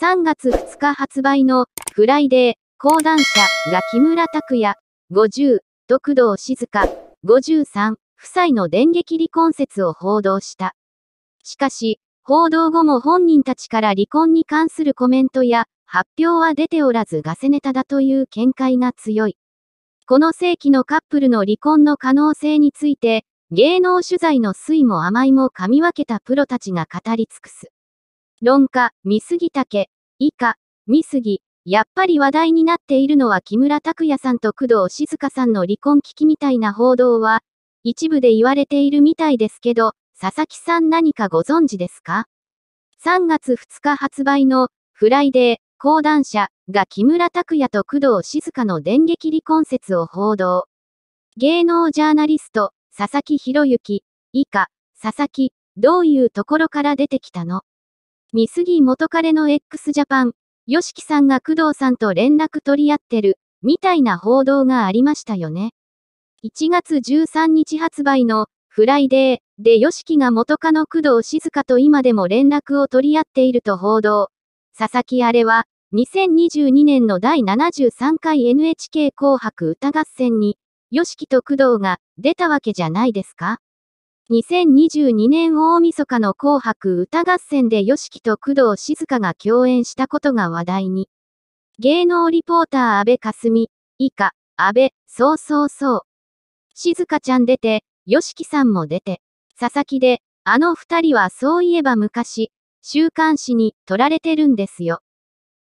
3月2日発売のフライデー、講談社が木村拓也、50、徳堂静香、53、夫妻の電撃離婚説を報道した。しかし、報道後も本人たちから離婚に関するコメントや発表は出ておらずガセネタだという見解が強い。この世紀のカップルの離婚の可能性について、芸能取材の酸いも甘いも噛み分けたプロたちが語り尽くす。論家、見杉竹、以下、見杉、やっぱり話題になっているのは木村拓哉さんと工藤静香さんの離婚危機みたいな報道は、一部で言われているみたいですけど、佐々木さん何かご存知ですか ?3 月2日発売の、フライデー、講談社が木村拓哉と工藤静香の電撃離婚説を報道。芸能ジャーナリスト、佐々木博之、以下、佐々木、どういうところから出てきたの見杉元彼の x ジャパン、吉木さんが工藤さんと連絡取り合ってる、みたいな報道がありましたよね。1月13日発売の、フライデーで吉木が元カノ工藤静香と今でも連絡を取り合っていると報道。佐々木あれは、2022年の第73回 NHK 紅白歌合戦に、吉木と工藤が出たわけじゃないですか2022年大晦日の紅白歌合戦で吉木と工藤静香が共演したことが話題に。芸能リポーター安倍かすみ、以下、安倍、そうそうそう。静香ちゃん出て、吉木さんも出て。佐々木で、あの二人はそういえば昔、週刊誌に撮られてるんですよ。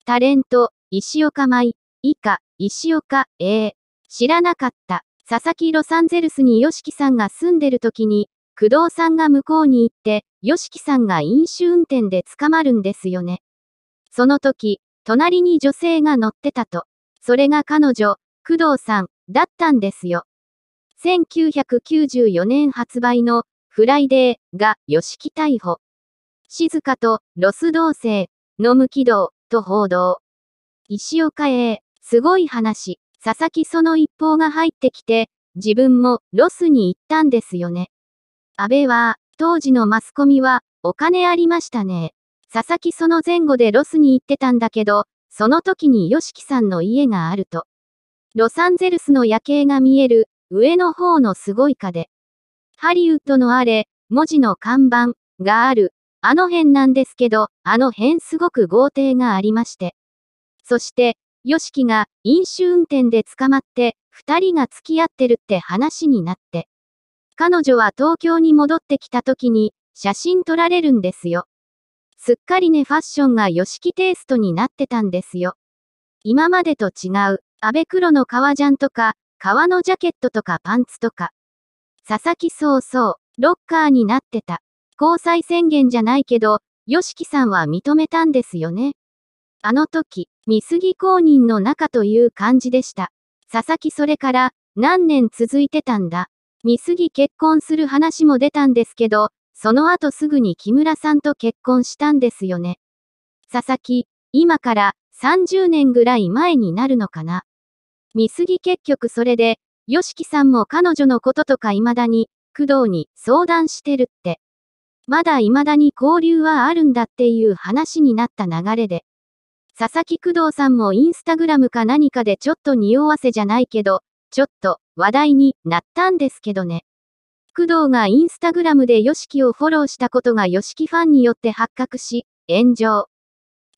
タレント、石岡舞、以下、石岡、ええー、知らなかった。佐々木ロサンゼルスに吉木さんが住んでる時に、工藤さんが向こうに行って、吉木さんが飲酒運転で捕まるんですよね。その時、隣に女性が乗ってたと。それが彼女、工藤さん、だったんですよ。1994年発売の、フライデーが吉木逮捕。静香とロス同性の無軌道と報道。石岡へ、すごい話。佐々木その一報が入ってきて、自分もロスに行ったんですよね。安倍は、当時のマスコミは、お金ありましたね。佐々木その前後でロスに行ってたんだけど、その時に y o s さんの家があると。ロサンゼルスの夜景が見える、上の方のすごいかで。ハリウッドのあれ、文字の看板、がある、あの辺なんですけど、あの辺すごく豪邸がありまして。そして、ヨシキが飲酒運転で捕まって、二人が付き合ってるって話になって。彼女は東京に戻ってきた時に、写真撮られるんですよ。すっかりねファッションが y o s テイストになってたんですよ。今までと違う、安倍黒の革ジャンとか、革のジャケットとかパンツとか。佐々木そうそう、ロッカーになってた。交際宣言じゃないけど、yoshiki さんは認めたんですよね。あの時、見過ぎ公認の中という感じでした。佐々木それから、何年続いてたんだ。見過ぎ結婚する話も出たんですけど、その後すぐに木村さんと結婚したんですよね。佐々木、今から30年ぐらい前になるのかな。見過ぎ結局それで、吉木さんも彼女のこととか未だに、工藤に相談してるって。まだ未だに交流はあるんだっていう話になった流れで。佐々木工藤さんもインスタグラムか何かでちょっと匂わせじゃないけど、ちょっと話題になったんですけどね。工藤がインスタグラムで YOSHIKI をフォローしたことが YOSHIKI ファンによって発覚し、炎上。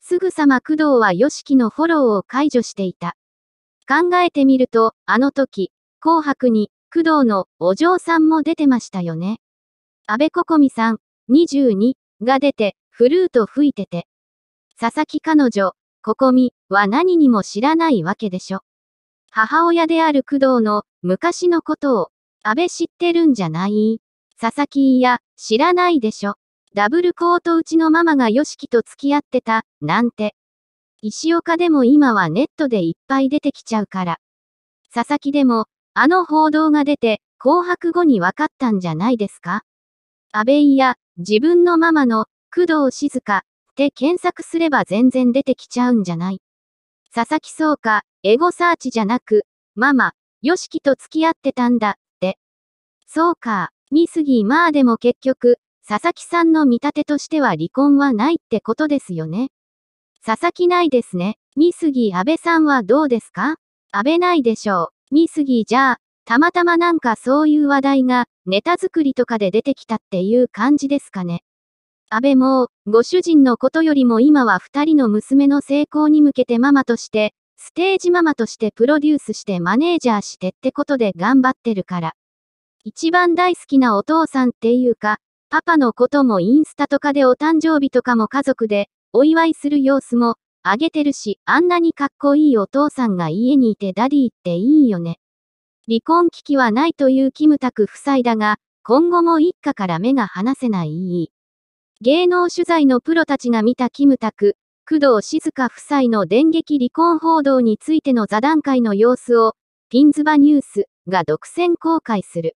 すぐさま工藤は YOSHIKI のフォローを解除していた。考えてみると、あの時、紅白に工藤のお嬢さんも出てましたよね。安部ココミさん、22が出て、フルート吹いてて。佐々木彼女、ココミは何にも知らないわけでしょ。母親である工藤の昔のことを、安倍知ってるんじゃない佐々木いや、知らないでしょ。ダブルコートうちのママが yoshiki と付き合ってた、なんて。石岡でも今はネットでいっぱい出てきちゃうから。佐々木でも、あの報道が出て、紅白後に分かったんじゃないですか安倍いや、自分のママの、工藤静香、って検索すれば全然出てきちゃうんじゃない佐々木そうか、エゴサーチじゃなく、ママ、ヨシキと付き合ってたんだ、って。そうか、ミスギーまあでも結局、佐々木さんの見立てとしては離婚はないってことですよね。佐々木ないですね。ミスギー安倍さんはどうですか安倍ないでしょう。ミスギーじゃあ、たまたまなんかそういう話題が、ネタ作りとかで出てきたっていう感じですかね。安倍も、ご主人のことよりも今は二人の娘の成功に向けてママとして、ステージママとしてプロデュースしてマネージャーしてってことで頑張ってるから。一番大好きなお父さんっていうか、パパのこともインスタとかでお誕生日とかも家族でお祝いする様子もあげてるし、あんなにかっこいいお父さんが家にいてダディっていいよね。離婚危機はないというキムタク夫妻だが、今後も一家から目が離せない。芸能取材のプロたちが見たキムタク、工藤静香夫妻の電撃離婚報道についての座談会の様子を、ピンズバニュースが独占公開する。